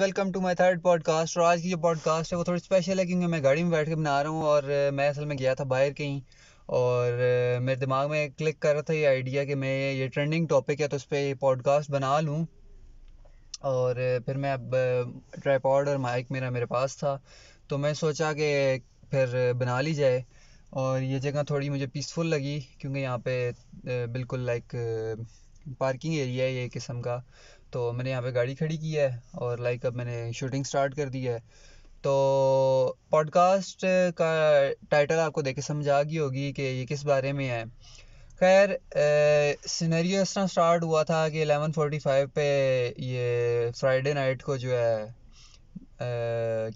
welcome to my third podcast और आज की जो पॉडकास्ट है वो थोड़ी स्पेशल है क्योंकि मैं गाड़ी में बैठ के बना रहा हूँ और मैं असल में गया था बाहर कहीं और मेरे दिमाग में क्लिक कर रहा था ये आइडिया कि मैं ये ट्रेंडिंग टॉपिक है तो उस पर पॉडकास्ट बना लूँ और फिर मैं अब ट्राईपॉड और माइक मेरा मेरे पास था तो मैं सोचा कि फिर बना ली जाए और ये जगह थोड़ी मुझे पीसफुल लगी क्योंकि यहाँ पे बिल्कुल लाइक पार्किंग एरिया है ये किस्म का तो मैंने यहाँ पे गाड़ी खड़ी की है और लाइक अब मैंने शूटिंग स्टार्ट कर दी है तो पॉडकास्ट का टाइटल आपको देख के समझ आ गई होगी कि ये किस बारे में है खैर सिनेरियो इस तरह स्टार्ट हुआ था कि फोर्टी फाइव पे ये फ्राइडे नाइट को जो है ए,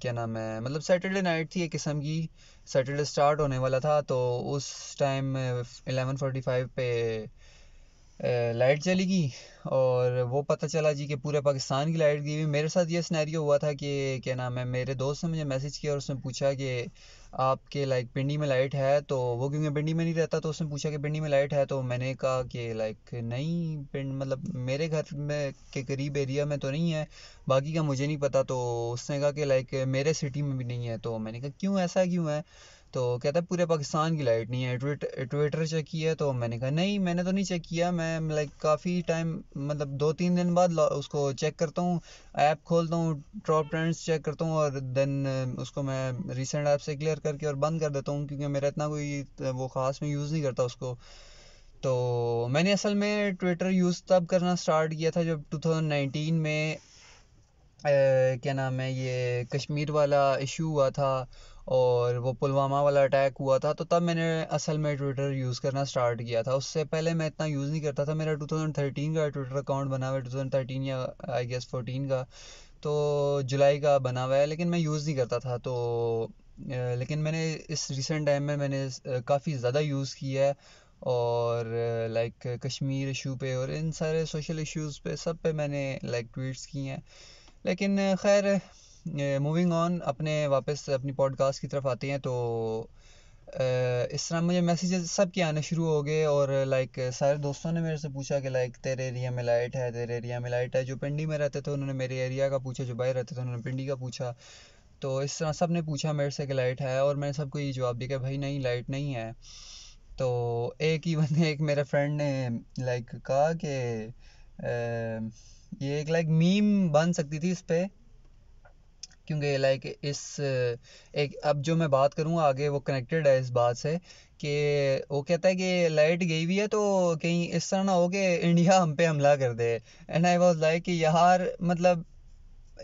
क्या नाम है मतलब सैटरडे नाइट थी एक किस्म की सैटरडे स्टार्ट होने वाला था तो उस टाइम एलेवन फोर्टी फाइव पे लाइट चली गई और वो पता चला जी कि पूरे पाकिस्तान की लाइट गई हुई मेरे साथ ये स्नैरियो हुआ था कि क्या नाम है मेरे दोस्त ने मुझे मैसेज किया और उसने पूछा कि आपके लाइक पिंडी में लाइट है तो वो क्योंकि पिंडी में नहीं रहता तो उसने पूछा कि पिंडी में लाइट है तो मैंने कहा कि लाइक नहीं पिंड मतलब मेरे घर में के करीब एरिया में तो नहीं है बाकी का मुझे नहीं पता तो उसने कहा कि लाइक मेरे सिटी में भी नहीं है तो मैंने कहा क्यों ऐसा क्यों है तो कहता है पूरे पाकिस्तान की लाइट नहीं है ट्विटर ट्विटर चेक किया तो मैंने कहा नहीं मैंने तो नहीं चेक किया मैं लाइक काफ़ी टाइम मतलब दो तीन दिन बाद उसको चेक करता हूँ ऐप खोलता हूँ ट्रॉप ट्रेंड्स चेक करता हूँ और देन uh, उसको मैं रिसेंट ऐप से क्लियर करके और बंद कर देता हूँ क्योंकि मेरा इतना कोई uh, वो ख़ास में यूज़ नहीं करता उसको तो मैंने असल में ट्विटर यूज़ तब करना स्टार्ट किया था जब टू में ए, uh, क्या नाम है ये कश्मीर वाला इशू हुआ था और वो पुलवामा वाला अटैक हुआ था तो तब मैंने असल में ट्विटर यूज़ करना स्टार्ट किया था उससे पहले मैं इतना यूज़ नहीं करता था मेरा 2013 का ट्विटर अकाउंट बना हुआ है थर्टीन या आई गेस 14 का तो जुलाई का बना हुआ है लेकिन मैं यूज़ नहीं करता था तो लेकिन मैंने इस रिसेंट टाइम में मैंने काफ़ी ज़्यादा यूज़ किया है और लाइक कश्मीर इशू पे और इन सारे सोशल इश्यूज़ पे सब पे मैंने लाइक ट्वीट्स किए हैं लेकिन खैर मूविंग ऑन अपने वापस अपनी पॉडकास्ट की तरफ आते हैं तो इस तरह मुझे मैसेजेस सब के आने शुरू हो गए और लाइक सारे दोस्तों ने मेरे से पूछा कि लाइक तेरे एरिया में लाइट है तेरे एरिया में लाइट है जो पिंडी में रहते थे उन्होंने मेरे एरिया का पूछा जो बाहर रहते थे उन्होंने पिंडी का पूछा तो इस तरह सब ने पूछा मेरे से कि लाइट है और मैंने सबको ये जवाब दिया कि भाई नहीं लाइट नहीं है तो एक ही बंदे एक मेरे फ्रेंड ने लाइक कहा कि ये एक लाइक मीम बन सकती थी इस पर क्योंकि लाइक इस एक अब जो मैं बात करूँगा आगे वो कनेक्टेड है इस बात से कि वो कहता है कि लाइट गई हुई है तो कहीं इस तरह ना हो कि इंडिया हम पे हमला कर दे एंड आई वाज लाइक कि यार मतलब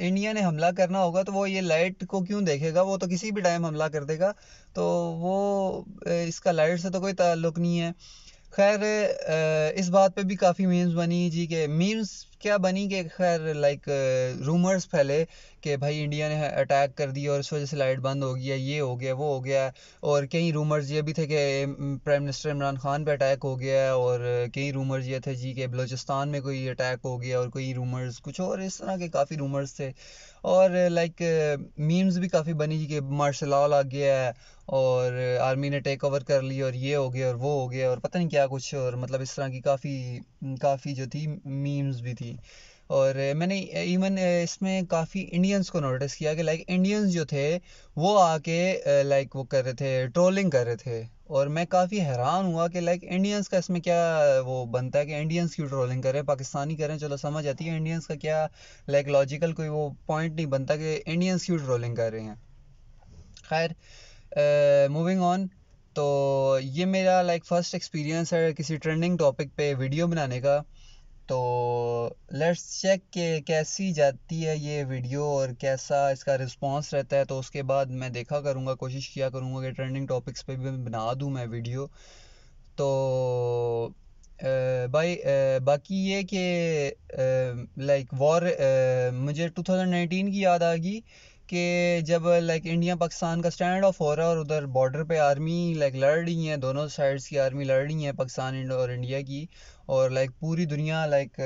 इंडिया ने हमला करना होगा तो वो ये लाइट को क्यों देखेगा वो तो किसी भी टाइम हमला कर देगा तो वो इसका लाइट से तो कोई ताल्लुक नहीं है खैर इस बात पे भी काफ़ी मीम्स बनी जी के मीम्स क्या बनी कि खैर लाइक रूमर्स uh, फैले कि भाई इंडिया ने अटैक कर दिया और इस वजह से लाइट बंद हो गया ये हो गया वो हो गया और कई रूमर्स ये भी थे कि प्राइम मिनिस्टर इमरान खान पे अटैक हो गया और uh, कई रूमर्स ये थे जी कि बलूचिस्तान में कोई अटैक हो गया और कोई रूमर्स कुछ और इस तरह के काफ़ी रूमर्स थे और लाइक uh, मीम्स भी काफ़ी बनी जी कि मार्शल आल आ गया है और आर्मी ने टेक ओवर कर ली और ये हो गया और वो हो गया और पता नहीं क्या कुछ और मतलब इस तरह की काफ़ी काफ़ी जो थी मीम्स भी थी और मैंने इवन इसमें काफ़ी इंडियंस को नोटिस किया कि लाइक इंडियंस जो थे वो आके लाइक वो कर रहे थे ट्रोलिंग कर रहे थे और मैं काफ़ी हैरान हुआ कि लाइक इंडियंस का इसमें क्या वो बनता है कि इंडियंस क्यों ट्रोलिंग करें पाकिस्तानी करें चलो समझ आती है इंडियंस का क्या लाइक लॉजिकल कोई वो पॉइंट नहीं बनता कि इंडियंस क्यों ट्रोलिंग कर रहे हैं खैर मूविंग ऑन तो ये मेरा लाइक फर्स्ट एक्सपीरियंस है किसी ट्रेंडिंग टॉपिक पे वीडियो बनाने का तो लेट्स चेक के कैसी जाती है ये वीडियो और कैसा इसका रिस्पांस रहता है तो उसके बाद मैं देखा करूँगा कोशिश किया करूँगा कि ट्रेंडिंग टॉपिक्स पे भी बना दूँ मैं वीडियो तो भाई बाकी ये कि लाइक वॉर मुझे 2019 की याद आ गई कि जब लाइक इंडिया पाकिस्तान का स्टैंड ऑफ हो रहा है और उधर बॉर्डर पे आर्मी लाइक लड़ रही है दोनों साइड्स की आर्मी लड़ रही है पाकिस्तान और इंडिया की और लाइक पूरी दुनिया लाइक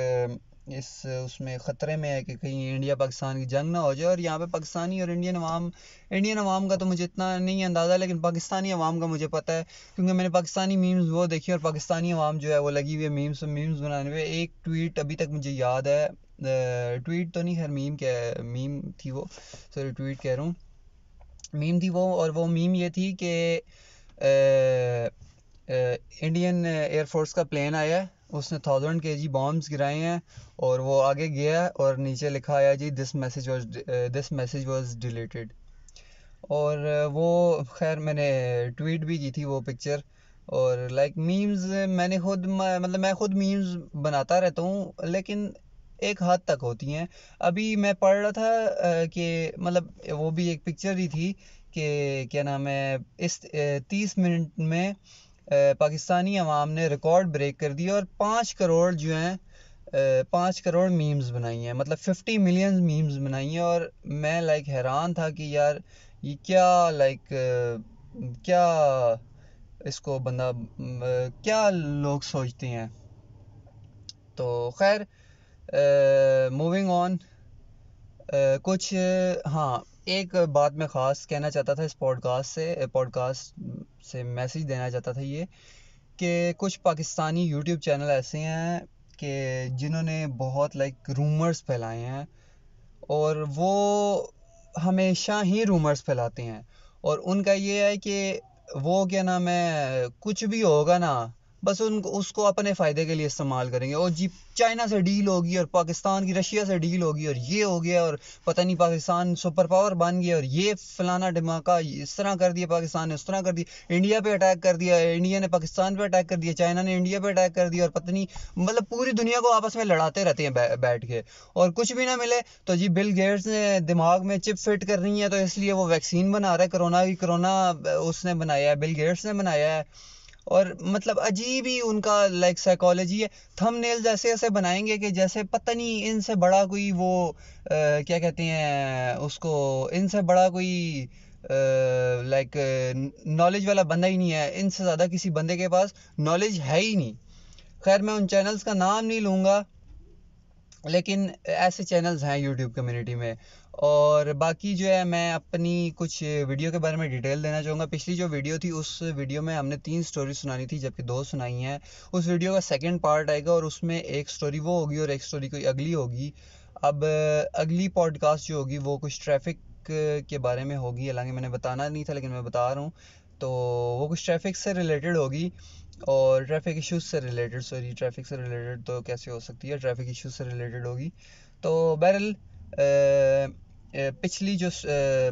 इस उसमें ख़तरे में है कि कहीं इंडिया पाकिस्तान की जंग ना हो जाए और यहाँ पे पाकिस्तानी और इंडियन अवाम इंडियन अवाम का तो मुझे इतना नहीं अंदाज़ा लेकिन पाकिस्तानी अवाम का मुझे पता है क्योंकि मैंने पाकिस्तानी मीम्स वो देखी और पाकिस्तानी अवाम जो है वो लगी हुई है मीम्स मीम्स बनाने में एक ट्वीट अभी तक मुझे याद है ट्वीट तो नहीं खैर मीम कह मीम थी वो सॉरी ट्वीट कह रहा हूँ मीम थी वो और वो मीम ये थी कि इंडियन एयरफोर्स का प्लेन आया उसने थाउजेंड के जी बॉम्ब्स गिराए हैं और वो आगे गया और नीचे लिखा आया जी this message was this message was deleted और वो खैर मैंने ट्वीट भी की थी वो पिक्चर और लाइक like, मीम्स मैंने खुद मतलब मैं खुद मीम्स बनाता रहता हूँ लेकिन एक हद तक होती हैं अभी मैं पढ़ रहा था कि मतलब वो भी एक पिक्चर ही थी कि क्या नाम है इस तीस मिनट में पाकिस्तानी अवाम ने रिकॉर्ड ब्रेक कर दिया और पाँच करोड़ जो हैं पाँच करोड़ मीम्स बनाई हैं मतलब फिफ्टी मिलियन मीम्स बनाई हैं और मैं लाइक हैरान था कि यार ये क्या लाइक क्या इसको बंदा क्या लोग सोचते हैं तो खैर मूविंग uh, ऑन uh, कुछ हाँ एक बात मैं ख़ास कहना चाहता था इस पॉडकास्ट से पॉडकास्ट uh, से मैसेज देना चाहता था ये कि कुछ पाकिस्तानी यूट्यूब चैनल ऐसे हैं कि जिन्होंने बहुत लाइक रूमर्स फैलाए हैं और वो हमेशा ही रूमर्स फैलाते हैं और उनका ये है कि वो क्या नाम है कुछ भी होगा ना बस उन उसको अपने फ़ायदे के लिए इस्तेमाल करेंगे और जी चाइना से डील होगी और पाकिस्तान की रशिया से डील होगी और ये हो गया और पता नहीं पाकिस्तान सुपर पावर बन गया और ये फलाना धमाका इस तरह कर दिया पाकिस्तान ने उस तरह कर दिया इंडिया पे अटैक कर दिया इंडिया ने पाकिस्तान पे अटैक कर दिया चाइना ने इंडिया पे अटैक कर दिया और पता नहीं मतलब पूरी दुनिया को आपस में लड़ाते रहते हैं बै, बैठ के और कुछ भी ना मिले तो जी बिल गेट्स ने दिमाग में चिप फिट करनी है तो इसलिए वो वैक्सीन बना रहा है कोरोना की कोरोना उसने बनाया है बिल गेट्स ने बनाया है और मतलब अजीब ही उनका लाइक साइकोलॉजी है नेल ऐसे ऐसे बनाएंगे कि जैसे पता नहीं इनसे बड़ा कोई वो आ, क्या कहते हैं उसको इनसे बड़ा कोई लाइक नॉलेज वाला बंदा ही नहीं है इनसे ज़्यादा किसी बंदे के पास नॉलेज है ही नहीं खैर मैं उन चैनल्स का नाम नहीं लूँगा लेकिन ऐसे चैनल्स हैं यूट्यूब कम्युनिटी में और बाकी जो है मैं अपनी कुछ वीडियो के बारे में डिटेल देना चाहूँगा पिछली जो वीडियो थी उस वीडियो में हमने तीन स्टोरी सुनानी थी जबकि दो सुनाई हैं उस वीडियो का सेकंड पार्ट आएगा और उसमें एक स्टोरी वो होगी और एक स्टोरी कोई अगली होगी अब अगली पॉडकास्ट जो होगी वो कुछ ट्रैफिक के बारे में होगी हालांकि मैंने बताना नहीं था लेकिन मैं बता रहा हूँ तो वो कुछ ट्रैफिक से रिलेटेड होगी और ट्रैफिक इश्यूज से रिलेटेड सॉरी ट्रैफिक से रिलेटेड तो कैसे हो सकती है ट्रैफिक इश्यूज से रिलेटेड होगी तो बहरल पिछली जो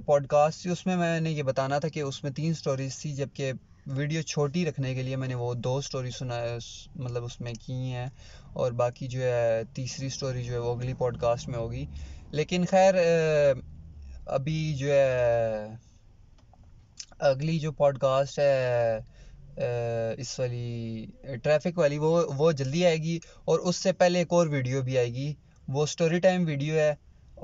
पॉडकास्ट थी उसमें मैंने ये बताना था कि उसमें तीन स्टोरीज थी जबकि वीडियो छोटी रखने के लिए मैंने वो दो स्टोरी सुना मतलब उसमें की हैं और बाकी जो है तीसरी स्टोरी जो है वो अगली पॉडकास्ट में होगी लेकिन खैर अभी जो है अगली जो पॉडकास्ट है इस वाली ट्रैफिक वाली वो वो जल्दी आएगी और उससे पहले एक और वीडियो भी आएगी वो स्टोरी टाइम वीडियो है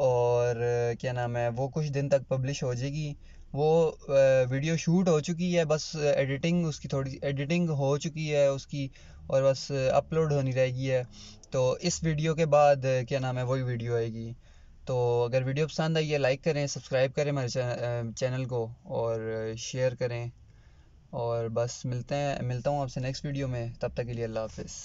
और क्या नाम है वो कुछ दिन तक पब्लिश हो जाएगी वो वीडियो शूट हो चुकी है बस एडिटिंग उसकी थोड़ी एडिटिंग हो चुकी है उसकी और बस अपलोड होनी रहेगी है तो इस वीडियो के बाद क्या नाम है वही वीडियो आएगी तो अगर वीडियो पसंद आई है लाइक करें सब्सक्राइब करें हमारे चैनल को और शेयर करें और बस मिलते हैं मिलता हूँ आपसे नेक्स्ट वीडियो में तब तक के लिए अल्लाह हाफिज़